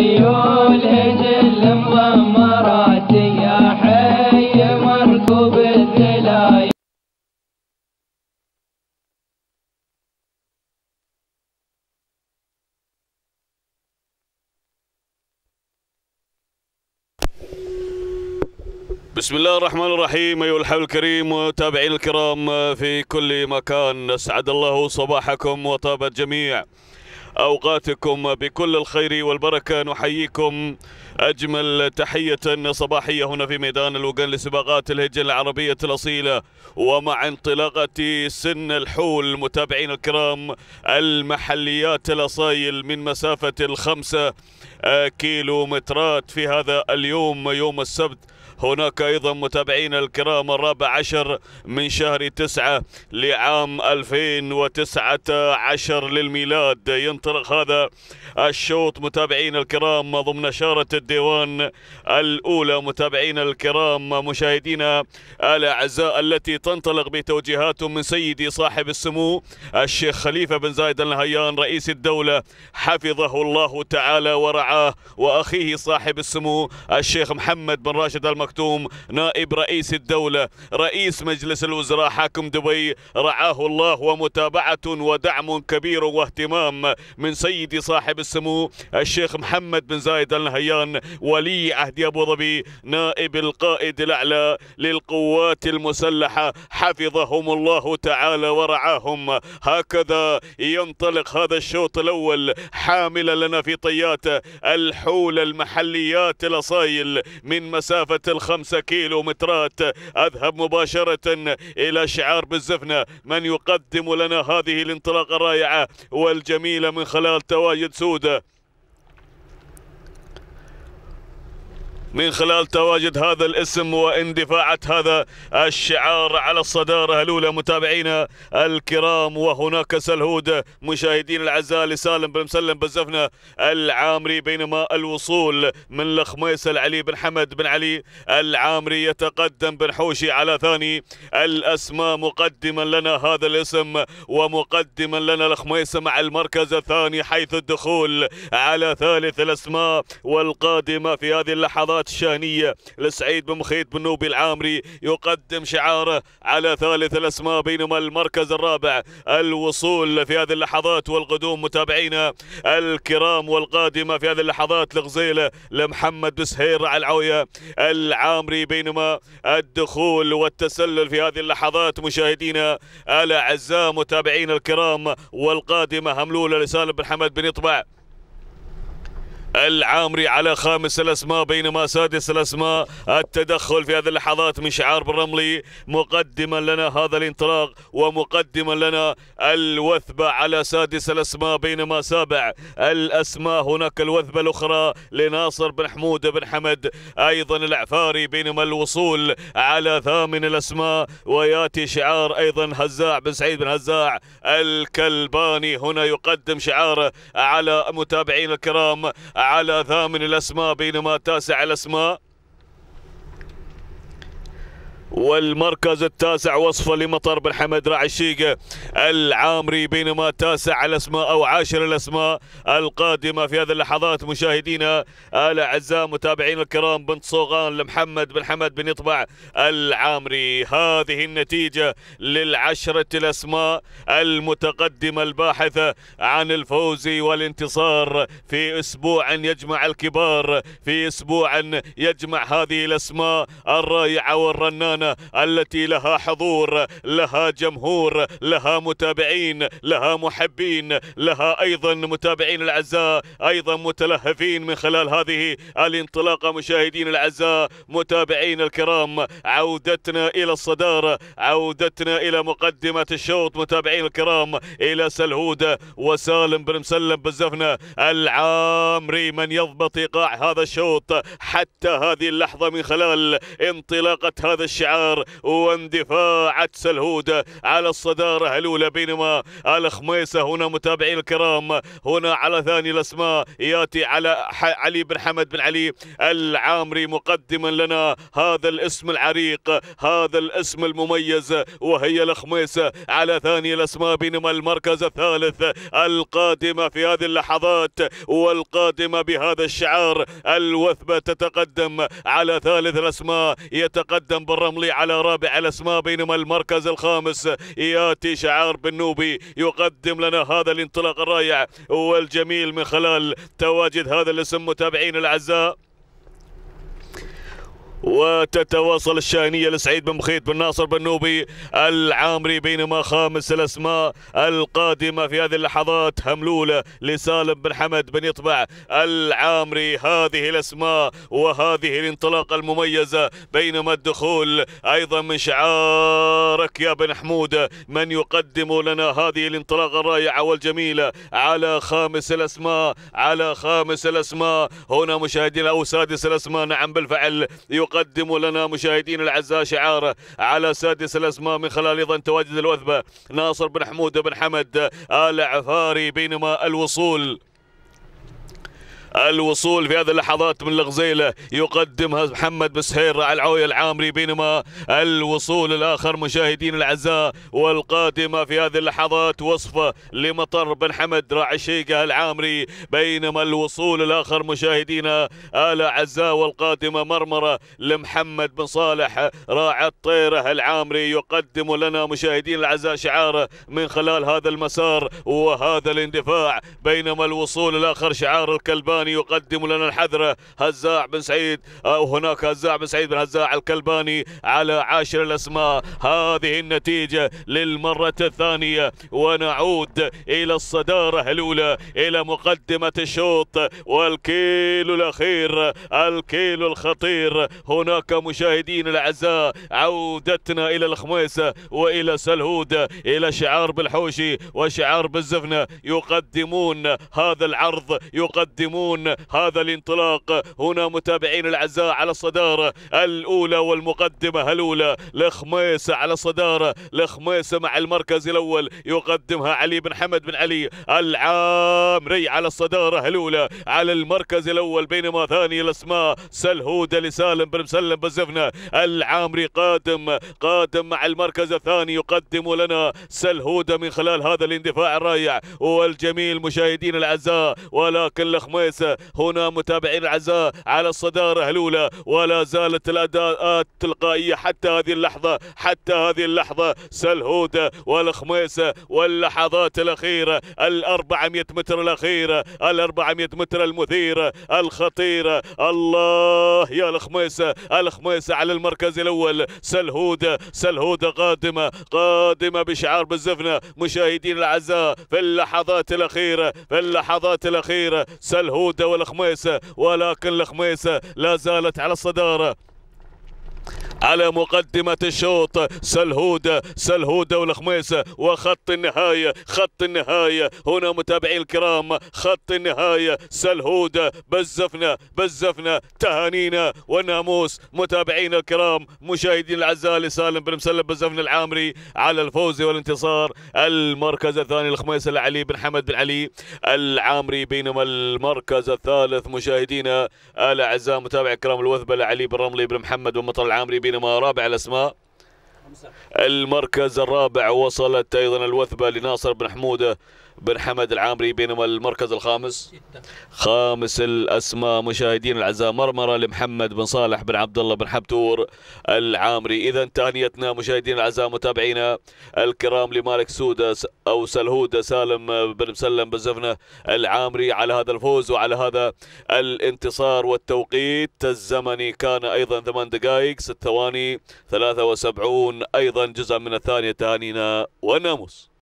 يا حي بسم الله الرحمن الرحيم أيها الحب الكريم متابعينا الكرام آه، في كل مكان أسعد الله صباحكم وطاب الجميع أوقاتكم بكل الخير والبركة نحييكم أجمل تحية صباحية هنا في ميدان الوقان لسباقات الهجن العربية الأصيلة ومع انطلاقة سن الحول متابعين الكرام المحليات الأصايل من مسافة الخمسة كيلومترات في هذا اليوم يوم السبت هناك أيضا متابعين الكرام الرابع عشر من شهر تسعة لعام 2019 للميلاد ينطلق هذا الشوط متابعينا الكرام ضمن شارة الديوان الأولى متابعينا الكرام مشاهدينا الأعزاء التي تنطلق بتوجيهات من سيدي صاحب السمو الشيخ خليفة بن زايد النهيان رئيس الدولة حفظه الله تعالى ورعاه وأخيه صاحب السمو الشيخ محمد بن راشد المكتوم نائب رئيس الدولة رئيس مجلس الوزراء حاكم دبي رعاه الله ومتابعة ودعم كبير واهتمام من سيدي صاحب السمو الشيخ محمد بن زايد ال نهيان ولي عهد ابو ظبي نائب القائد الاعلى للقوات المسلحه حفظهم الله تعالى ورعاهم هكذا ينطلق هذا الشوط الاول حاملا لنا في طياته الحول المحليات الاصايل من مسافه الخمسه كيلو مترات اذهب مباشره الى شعار بالزفنه من يقدم لنا هذه الانطلاقه الرائعه والجميله من من خلال تواجد سوده من خلال تواجد هذا الاسم واندفاعة هذا الشعار على الصدارة الأولى متابعينا الكرام وهناك سلهود مشاهدين الأعزاء لسالم بن مسلم بالزفنة العامري بينما الوصول من لخميس العلي بن حمد بن علي العامري يتقدم بن حوشي على ثاني الأسماء مقدما لنا هذا الاسم ومقدما لنا لخميس مع المركز الثاني حيث الدخول على ثالث الأسماء والقادمة في هذه اللحظات الكرات الشانية لسعيد بن مخيط بن نوبي العامري يقدم شعاره على ثالث الأسماء بينما المركز الرابع الوصول في هذه اللحظات والقدوم متابعينا الكرام والقادمة في هذه اللحظات لغزيلة لمحمد بسهير على العوية العامري بينما الدخول والتسلل في هذه اللحظات مشاهدينا الأعزاء متابعينا الكرام والقادمة هملولة لسالم بن حمد بن يطبع العامري على خامس الاسماء بينما سادس الاسماء التدخل في هذه اللحظات من شعار بن رملي مقدما لنا هذا الانطلاق ومقدما لنا الوثبه على سادس الاسماء بينما سابع الاسماء هناك الوثبه الاخرى لناصر بن حمود بن حمد ايضا العفاري بينما الوصول على ثامن الاسماء وياتي شعار ايضا هزاع بن سعيد بن هزاع الكلباني هنا يقدم شعاره على متابعينا الكرام على ثامن الأسماء بينما تاسع الأسماء والمركز التاسع وصفة لمطر بن حمد راعي الشيقة العامري بينما تاسع الأسماء أو عاشر الأسماء القادمة في هذه اللحظات مشاهدينا الأعزاء متابعين الكرام بنت صوغان لمحمد بن حمد بن يطبع العامري هذه النتيجة للعشرة الأسماء المتقدمة الباحثة عن الفوز والانتصار في أسبوع يجمع الكبار في أسبوع يجمع هذه الأسماء الرائعة والرنانة القرآن التي لها حضور لها جمهور لها متابعين لها محبين لها أيضا متابعين الأعزاء أيضا متلهفين من خلال هذه الانطلاقة مشاهدين الأعزاء متابعين الكرام عودتنا إلى الصدارة عودتنا إلى مقدمة الشوط متابعين الكرام إلى سلهودة وسالم بن مسلم بالزفنة العامري من يضبط إيقاع هذا الشوط حتى هذه اللحظة من خلال انطلاقة هذا الشعب الشعار واندفاع الهود على الصدارة الأولى بينما الخميسة هنا متابعين الكرام هنا على ثاني الأسماء ياتي على علي بن حمد بن علي العامري مقدما لنا هذا الاسم العريق هذا الاسم المميز وهي الخميسة على ثاني الأسماء بينما المركز الثالث القادمة في هذه اللحظات والقادمة بهذا الشعار الوثبة تتقدم على ثالث الأسماء يتقدم بالرمل يملي على رابع الاسماء بينما المركز الخامس ياتي شعار بالنوبي يقدم لنا هذا الانطلاق الرائع والجميل من خلال تواجد هذا الاسم متابعين الاعزاء وتتواصل الشاهنية لسعيد بن مخيط بن ناصر بن نوبي العامري بينما خامس الأسماء القادمة في هذه اللحظات هملولة لسالم بن حمد بن يطبع العامري هذه الأسماء وهذه الانطلاقة المميزة بينما الدخول أيضا من شعارك يا بن حمود من يقدم لنا هذه الانطلاقة الرائعة والجميلة على خامس الأسماء على خامس الأسماء هنا مشاهدينا أو سادس الأسماء نعم بالفعل يقدم يقدم لنا مشاهدين الأعزاء شعار على سادس الأسماء من خلال ايضا تواجد الوثبة ناصر بن حمود بن حمد آل عفاري بينما الوصول الوصول في هذه اللحظات من الغزيلة يقدمها محمد بسهير على العوية العامري بينما الوصول الآخر مشاهدين الأعزاء والقادمة في هذه اللحظات وصفة لمطر بن حمد راعي الشيقة العامري بينما الوصول الآخر مشاهدينا الأعزاء والقادمة مرمرة لمحمد بن صالح راعي الطيرة العامري يقدم لنا مشاهدين الأعزاء شعاره من خلال هذا المسار وهذا الاندفاع بينما الوصول الآخر شعار الكلبان الكلباني يقدم لنا الحذرة هزاع بن سعيد أو آه، هناك هزاع بن سعيد بن هزاع الكلباني على عاشر الأسماء هذه النتيجة للمرة الثانية ونعود إلى الصدارة الأولى إلى مقدمة الشوط والكيلو الأخير الكيلو الخطير هناك مشاهدين الأعزاء عودتنا إلى الخميسة وإلى سلهودة إلى شعار بالحوشي وشعار بالزفنة يقدمون هذا العرض يقدمون ينهون هذا الانطلاق هنا متابعين العزاء على الصدارة الأولى والمقدمة هلولة لخميسة على الصدارة لخميسة مع المركز الأول يقدمها علي بن حمد بن علي العامري على الصدارة هلولة على المركز الأول بينما ثاني الأسماء سلهودة لسالم بن مسلم بالزفنة العامري قادم قادم مع المركز الثاني يقدم لنا سلهودة من خلال هذا الاندفاع الرائع والجميل مشاهدين الأعزاء ولكن لخميسة هنا متابعين العزاء على الصدارة الأولى ولا زالت الأداءات تلقائية حتى هذه اللحظة حتى هذه اللحظة سلهودة والخميسة واللحظات الأخيرة 400 متر الأخيرة 400 متر المثيرة الخطيرة الله يا الخميسة الخميسة على المركز الأول سلهودة سلهودة قادمة قادمة بشعار بالزفنة مشاهدين العزاء في اللحظات الأخيرة في اللحظات الأخيرة سلهودة العودة والخميسه ولكن الخميسه لا زالت على الصدارة على مقدمة الشوط سلهودة سلهودة والخميسة وخط النهاية خط النهاية هنا متابعي الكرام خط النهاية سلهودة بزفنا بزفنا تهانينا والناموس متابعينا الكرام مشاهدين الأعزاء لسالم بن مسلم بزفنا العامري على الفوز والانتصار المركز الثاني الخميسة لعلي بن حمد بن علي العامري بينما المركز الثالث مشاهدينا الأعزاء متابعي الكرام الوثبة لعلي بن رملي بن محمد ومطر العامري بين بينما رابع الأسماء المركز الرابع وصلت أيضا الوثبة لناصر بن حمودة بن حمد العامري بينما المركز الخامس خامس الأسماء مشاهدين الأعزاء مرمرة لمحمد بن صالح بن عبد الله بن حبتور العامري إذا تهنيتنا مشاهدين الأعزاء متابعينا الكرام لمالك سودة أو سلهودة سالم بن مسلم بن زفنة العامري على هذا الفوز وعلى هذا الانتصار والتوقيت الزمني كان أيضا ثمان دقائق ست ثواني 73 أيضا جزءا من الثانية تهانينا وناموس